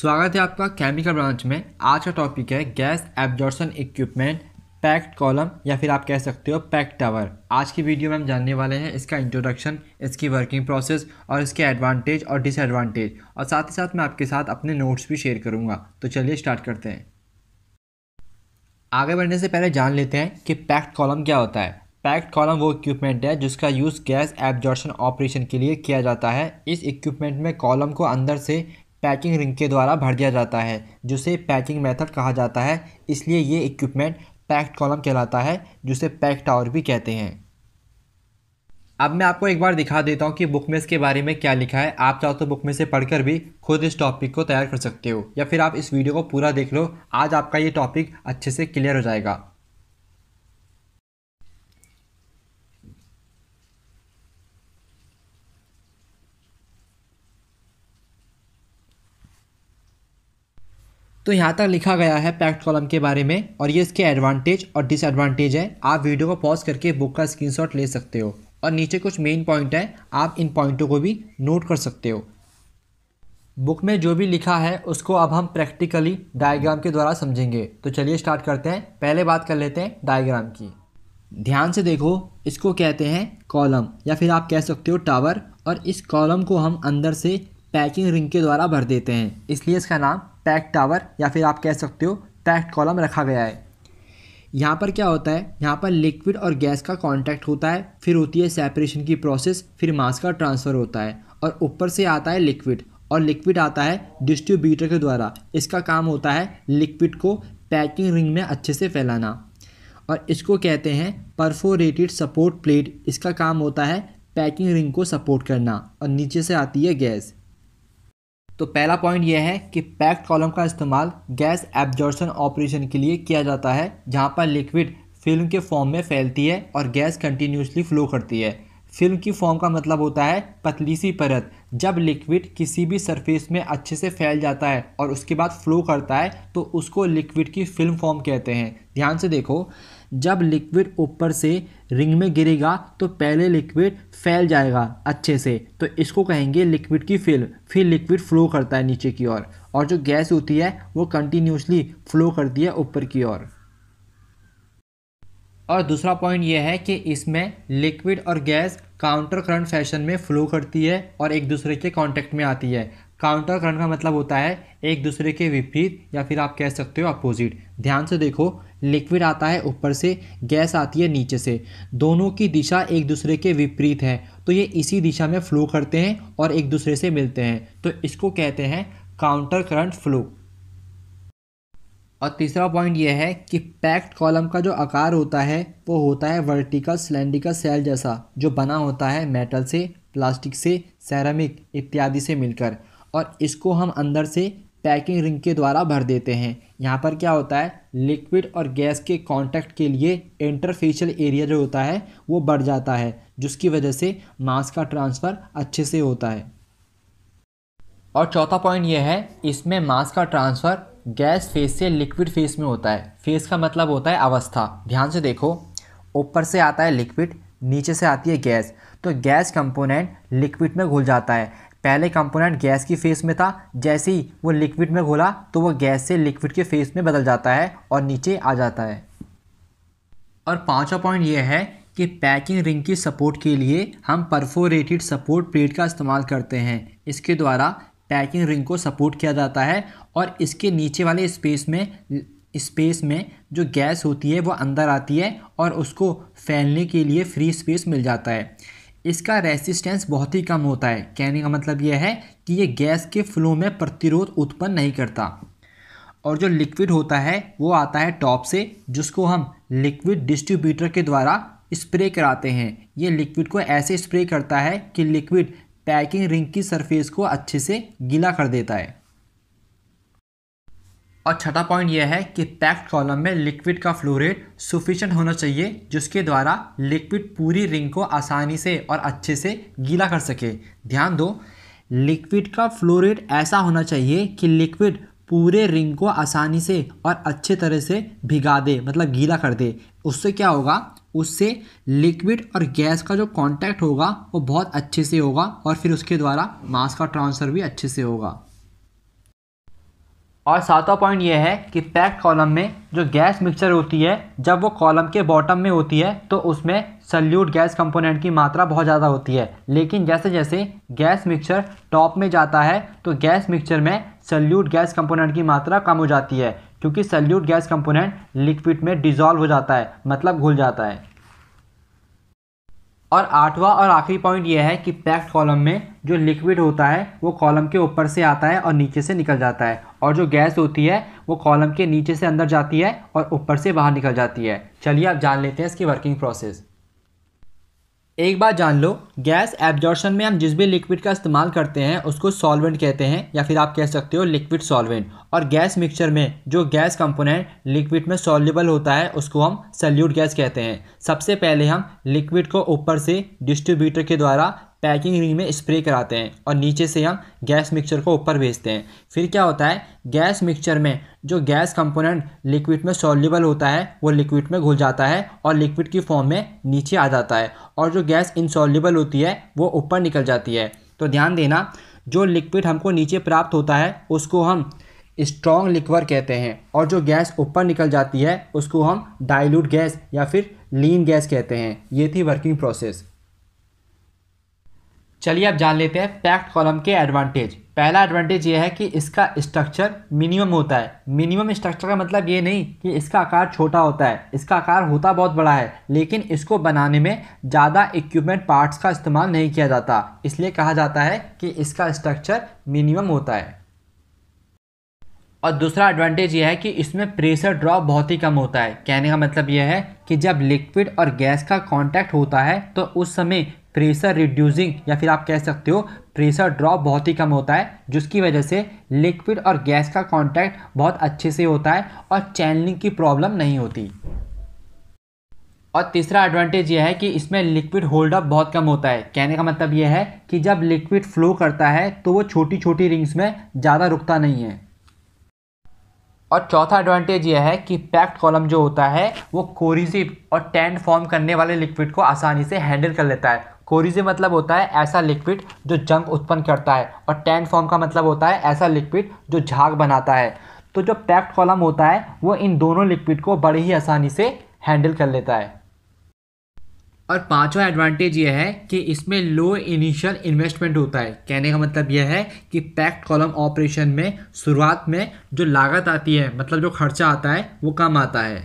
स्वागत है आपका केमिकल ब्रांच में आज का टॉपिक है gas absorption equipment packed column या फिर आप कह सकते हो पैक्ड टावर आज की वीडियो में हम जानने वाले हैं इसका इंट्रोडक्शन इसकी वर्किंग प्रोसेस और इसके एडवांटेज और डिसएडवांटेज और साथ ही साथ मैं आपके साथ अपने नोट्स भी शेयर करूँगा तो चलिए स्टार्ट करते हैं आगे बढ़ने से पहले जान लेते हैं कि पैक्ड कॉलम क्या होता है पैक्ड कॉलम वो इक्विपमेंट है जिसका यूज़ गैस एब्जॉर्शन ऑपरेशन के लिए किया जाता है इस इक्विपमेंट में कॉलम को अंदर से पैकिंग रिंग के द्वारा भर दिया जाता है जिसे पैकिंग मेथड कहा जाता है इसलिए ये इक्विपमेंट पैक्ड कॉलम कहलाता है जिसे पैक टावर भी कहते हैं अब मैं आपको एक बार दिखा देता हूँ कि बुक में इसके बारे में क्या लिखा है आप चाहो तो बुक में से पढ़कर भी खुद इस टॉपिक को तैयार कर सकते हो या फिर आप इस वीडियो को पूरा देख लो आज आपका ये टॉपिक अच्छे से क्लियर हो जाएगा तो यहाँ तक लिखा गया है पैक्ट कॉलम के बारे में और ये इसके एडवांटेज और डिसएडवांटेज है आप वीडियो को पॉज करके बुक का स्क्रीनशॉट ले सकते हो और नीचे कुछ मेन पॉइंट है आप इन पॉइंटों को भी नोट कर सकते हो बुक में जो भी लिखा है उसको अब हम प्रैक्टिकली डायग्राम के द्वारा समझेंगे तो चलिए स्टार्ट करते हैं पहले बात कर लेते हैं डायग्राम की ध्यान से देखो इसको कहते हैं कॉलम या फिर आप कह सकते हो टावर और इस कॉलम को हम अंदर से पैकिंग रिंग के द्वारा भर देते हैं इसलिए इसका नाम पैक टावर या फिर आप कह सकते हो पैक्ड कॉलम रखा गया है यहाँ पर क्या होता है यहाँ पर लिक्विड और गैस का कांटेक्ट होता है फिर होती है सेपरेशन की प्रोसेस फिर मास का ट्रांसफ़र होता है और ऊपर से आता है लिक्विड और लिक्विड आता है डिस्ट्रीब्यूटर के द्वारा इसका काम होता है लिक्विड को पैकिंग रिंग में अच्छे से फैलाना और इसको कहते हैं परफोरेटेड सपोर्ट प्लेट इसका काम होता है पैकिंग रिंग को सपोर्ट करना और नीचे से आती है गैस तो पहला पॉइंट यह है कि पैक्ड कॉलम का इस्तेमाल गैस एब्जॉर्सन ऑपरेशन के लिए किया जाता है जहाँ पर लिक्विड फिल्म के फॉर्म में फैलती है और गैस कंटिन्यूसली फ्लो करती है फिल्म की फॉर्म का मतलब होता है पतली सी परत जब लिक्विड किसी भी सरफेस में अच्छे से फैल जाता है और उसके बाद फ्लो करता है तो उसको लिक्विड की फिल्म फॉर्म कहते हैं ध्यान से देखो जब लिक्विड ऊपर से रिंग में गिरेगा तो पहले लिक्विड फैल जाएगा अच्छे से तो इसको कहेंगे लिक्विड की फिल फिर लिक्विड फ्लो करता है नीचे की ओर और जो गैस होती है वो कंटिन्यूसली फ्लो करती है ऊपर की ओर और दूसरा पॉइंट ये है कि इसमें लिक्विड और गैस काउंटर करंट फैशन में फ्लो करती है और एक दूसरे के कांटेक्ट में आती है काउंटर करंट का मतलब होता है एक दूसरे के विपरीत या फिर आप कह सकते हो अपोजिट ध्यान से देखो लिक्विड आता है ऊपर से गैस आती है नीचे से दोनों की दिशा एक दूसरे के विपरीत है तो ये इसी दिशा में फ्लो करते हैं और एक दूसरे से मिलते हैं तो इसको कहते हैं काउंटर करंट फ्लो और तीसरा पॉइंट यह है कि पैक्ड कॉलम का जो आकार होता है वो होता है वर्टिकल सिलेंड्रिकल सेल जैसा जो बना होता है मेटल से प्लास्टिक से सेरामिक इत्यादि से मिलकर और इसको हम अंदर से पैकिंग रिंग के द्वारा भर देते हैं यहाँ पर क्या होता है लिक्विड और गैस के कांटेक्ट के लिए इंटरफेशियल एरिया जो होता है वो बढ़ जाता है जिसकी वजह से मास का ट्रांसफ़र अच्छे से होता है और चौथा पॉइंट ये है इसमें मास का ट्रांसफ़र गैस फेस से लिक्विड फेस में होता है फेस का मतलब होता है अवस्था ध्यान से देखो ऊपर से आता है लिक्विड नीचे से आती है गैस तो गैस कंपोनेंट लिक्विड में घुल जाता है पहले कंपोनेंट गैस की फेस में था जैसे ही वो लिक्विड में घोला तो वो गैस से लिक्विड के फेस में बदल जाता है और नीचे आ जाता है और पाँचवा पॉइंट ये है कि पैकिंग रिंग की सपोर्ट के लिए हम परफोरेटेड सपोर्ट प्लेट का इस्तेमाल करते हैं इसके द्वारा पैकिंग रिंग को सपोर्ट किया जाता है और इसके नीचे वाले स्पेस में स्पेस में जो गैस होती है वो अंदर आती है और उसको फैलने के लिए फ्री स्पेस मिल जाता है इसका रेसिस्टेंस बहुत ही कम होता है कहने का मतलब यह है कि ये गैस के फ्लो में प्रतिरोध उत्पन्न नहीं करता और जो लिक्विड होता है वो आता है टॉप से जिसको हम लिक्विड डिस्ट्रीब्यूटर के द्वारा स्प्रे कराते हैं ये लिक्विड को ऐसे स्प्रे करता है कि लिक्विड पैकिंग रिंग की सरफेस को अच्छे से गीला कर देता है और छठा पॉइंट यह है कि पैक्ड कॉलम में लिक्विड का फ्लो रेट सुफिशेंट होना चाहिए जिसके द्वारा लिक्विड पूरी रिंग को आसानी से और अच्छे से गीला कर सके ध्यान दो लिक्विड का फ्लो रेट ऐसा होना चाहिए कि लिक्विड पूरे रिंग को आसानी से और अच्छे तरह से भिगा दे मतलब गीला कर दे उससे क्या होगा उससे लिक्विड और गैस का जो कांटेक्ट होगा वो बहुत अच्छे से होगा और फिर उसके द्वारा मास का ट्रांसफ़र भी अच्छे से होगा और सातवां पॉइंट ये है कि पैक कॉलम में जो गैस मिक्सचर होती है जब वो कॉलम के बॉटम में होती है तो उसमें सल्यूट गैस कंपोनेंट की मात्रा बहुत ज़्यादा होती है लेकिन जैसे जैसे गैस मिक्सचर टॉप में जाता है तो गैस मिक्सचर में सल्यूट गैस कंपोनेंट की मात्रा कम हो जाती है क्योंकि सल्यूट गैस कंपोनेंट लिक्विड में डिजॉल्व हो जाता है मतलब घुल जाता है और आठवां और आखिरी पॉइंट यह है कि पैक्ड कॉलम में जो लिक्विड होता है वो कॉलम के ऊपर से आता है और नीचे से निकल जाता है और जो गैस होती है वो कॉलम के नीचे से अंदर जाती है और ऊपर से बाहर निकल जाती है चलिए आप जान लेते हैं इसकी वर्किंग प्रोसेस एक बात जान लो गैस एब्जॉर्शन में हम जिस भी लिक्विड का इस्तेमाल करते हैं उसको सॉल्वेंट कहते हैं या फिर आप कह सकते हो लिक्विड सॉल्वेंट और गैस मिक्सचर में जो गैस कंपोनेंट लिक्विड में सॉल्युबल होता है उसको हम सल्यूट गैस कहते हैं सबसे पहले हम लिक्विड को ऊपर से डिस्ट्रीब्यूटर के द्वारा पैकिंग रिंग में स्प्रे कराते हैं और नीचे से हम गैस मिक्सचर को ऊपर भेजते हैं फिर क्या होता है गैस मिक्सचर में जो गैस कंपोनेंट लिक्विड में सॉल्युबल होता है वो लिक्विड में घुल जाता है और लिक्विड की फॉर्म में नीचे आ जाता है और जो गैस इनसॉल्युबल होती है वो ऊपर निकल जाती है तो ध्यान देना जो लिक्विड हमको नीचे प्राप्त होता है उसको हम स्ट्रॉन्ग लिक्वर कहते हैं और जो गैस ऊपर निकल जाती है उसको हम डाइल्यूट गैस या फिर लीन गैस कहते हैं ये थी वर्किंग प्रोसेस चलिए अब जान लेते हैं पैक्ट कॉलम के एडवांटेज पहला एडवांटेज ये है कि इसका स्ट्रक्चर मिनिमम होता है मिनिमम स्ट्रक्चर का मतलब ये नहीं कि इसका आकार छोटा होता है इसका आकार होता बहुत बड़ा है लेकिन इसको बनाने में ज़्यादा इक्विपमेंट पार्ट्स का इस्तेमाल नहीं किया जाता इसलिए कहा जाता है कि इसका स्ट्रक्चर मिनिमम होता है और दूसरा एडवांटेज यह है कि इसमें प्रेशर ड्रॉप बहुत ही कम होता है कहने का मतलब यह है कि जब लिक्विड और गैस का कांटेक्ट होता है तो उस समय प्रेशर रिड्यूसिंग या फिर आप कह सकते हो प्रेशर ड्रॉप बहुत ही कम होता है जिसकी वजह से लिक्विड और गैस का कांटेक्ट बहुत अच्छे से होता है और चैनलिंग की प्रॉब्लम नहीं होती और तीसरा एडवांटेज यह है कि इसमें लिक्विड होल्डअप बहुत कम होता है कहने का मतलब यह है कि जब लिक्विड फ्लो करता है तो वो छोटी छोटी रिंग्स में ज़्यादा रुकता नहीं है और चौथा एडवांटेज यह है कि पैक्ड कॉलम जो होता है वो कोरिजिव और टेंट फॉर्म करने वाले लिक्विड को आसानी से हैंडल कर लेता है कोरिजिव मतलब होता है ऐसा लिक्विड जो जंग उत्पन्न करता है और टेंट फॉर्म का मतलब होता है ऐसा लिक्विड जो झाग बनाता है तो जो पैक्ड कॉलम होता है वो इन दोनों लिक्विड को बड़ी ही आसानी से हैंडल कर लेता है और पांचवा एडवांटेज यह है कि इसमें लो इनिशियल इन्वेस्टमेंट होता है कहने का मतलब यह है कि पैक्ड कॉलम ऑपरेशन में शुरुआत में जो लागत आती है मतलब जो खर्चा आता है वो कम आता है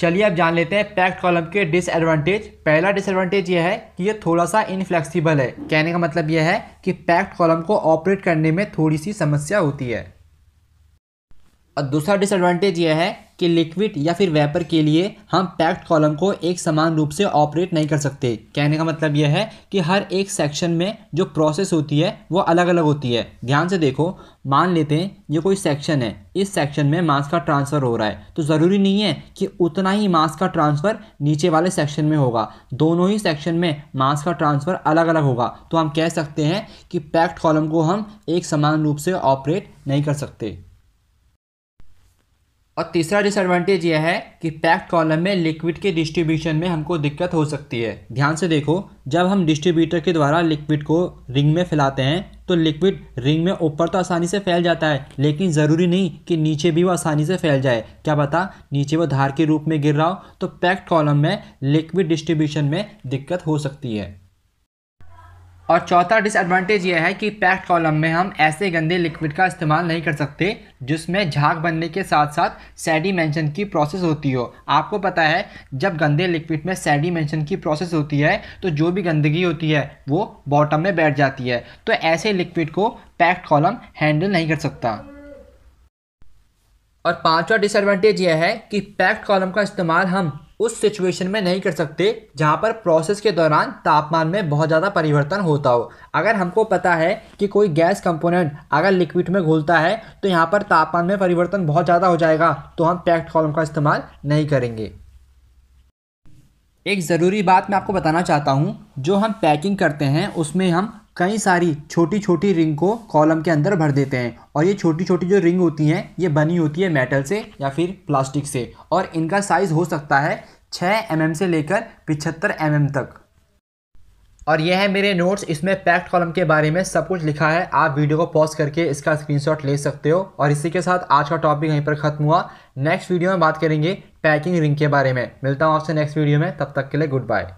चलिए अब जान लेते हैं पैक्ड कॉलम के डिसएडवांटेज पहला डिसएडवांटेज यह है कि यह थोड़ा सा इनफ्लेक्सिबल है कहने का मतलब यह है कि पैक्ड कॉलम को ऑपरेट करने में थोड़ी सी समस्या होती है और दूसरा डिसएडवांटेज यह है कि लिक्विड या फिर वेपर के लिए हम पैक्ड कॉलम को एक समान रूप से ऑपरेट नहीं कर सकते कहने का मतलब यह है कि हर एक सेक्शन में जो प्रोसेस होती है वो अलग अलग होती है ध्यान से देखो मान लेते हैं ये कोई सेक्शन है इस सेक्शन में मास का ट्रांसफ़र हो रहा है तो ज़रूरी नहीं है कि उतना ही मास का ट्रांसफ़र नीचे वाले सेक्शन में होगा दोनों ही सेक्शन में मास का ट्रांसफ़र अलग अलग होगा तो हम कह सकते हैं कि पैक्ड कॉलम को हम एक समान रूप से ऑपरेट नहीं कर सकते और तीसरा डिसएडवांटेज यह है कि पैक्ड कॉलम में लिक्विड के डिस्ट्रीब्यूशन में हमको दिक्कत हो सकती है ध्यान से देखो जब हम डिस्ट्रीब्यूटर के द्वारा लिक्विड को रिंग में फैलाते हैं तो लिक्विड रिंग में ऊपर तो आसानी से फैल जाता है लेकिन ज़रूरी नहीं कि नीचे भी वो आसानी से फैल जाए क्या पता नीचे वो धार के रूप में गिर रहा हो तो पैक्ड कॉलम में लिक्विड डिस्ट्रीब्यूशन में दिक्कत हो सकती है और चौथा डिसएडवांटेज यह है कि पैक्ड कॉलम में हम ऐसे गंदे लिक्विड का इस्तेमाल नहीं कर सकते जिसमें झाग बनने के साथ साथ सैडी मैंशन की प्रोसेस होती हो आपको पता है जब गंदे लिक्विड में सेडिमेंशन की प्रोसेस होती है तो जो भी गंदगी होती है वो बॉटम में बैठ जाती है तो ऐसे लिक्विड को पैक्ड कॉलम हैंडल नहीं कर सकता और पांचवा डिसएडवांटेज यह है कि पैक्ड कॉलम का इस्तेमाल हम उस सिचुएशन में नहीं कर सकते जहाँ पर प्रोसेस के दौरान तापमान में बहुत ज़्यादा परिवर्तन होता हो अगर हमको पता है कि कोई गैस कंपोनेंट अगर लिक्विड में घुलता है तो यहाँ पर तापमान में परिवर्तन बहुत ज़्यादा हो जाएगा तो हम पैक्ड कॉलम का इस्तेमाल नहीं करेंगे एक ज़रूरी बात मैं आपको बताना चाहता हूँ जो हम पैकिंग करते हैं उसमें हम कई सारी छोटी छोटी रिंग को कॉलम के अंदर भर देते हैं और ये छोटी छोटी जो रिंग होती हैं ये बनी होती है मेटल से या फिर प्लास्टिक से और इनका साइज़ हो सकता है छः एम mm से लेकर पिछहत्तर एम mm तक और यह है मेरे नोट्स इसमें पैक्ड कॉलम के बारे में सब कुछ लिखा है आप वीडियो को पॉज करके इसका स्क्रीनशॉट ले सकते हो और इसी के साथ आज का टॉपिक यहीं पर ख़त्म हुआ नेक्स्ट वीडियो में बात करेंगे पैकिंग रिंग के बारे में मिलता हूँ आपसे नेक्स्ट वीडियो में तब तक के लिए गुड बाय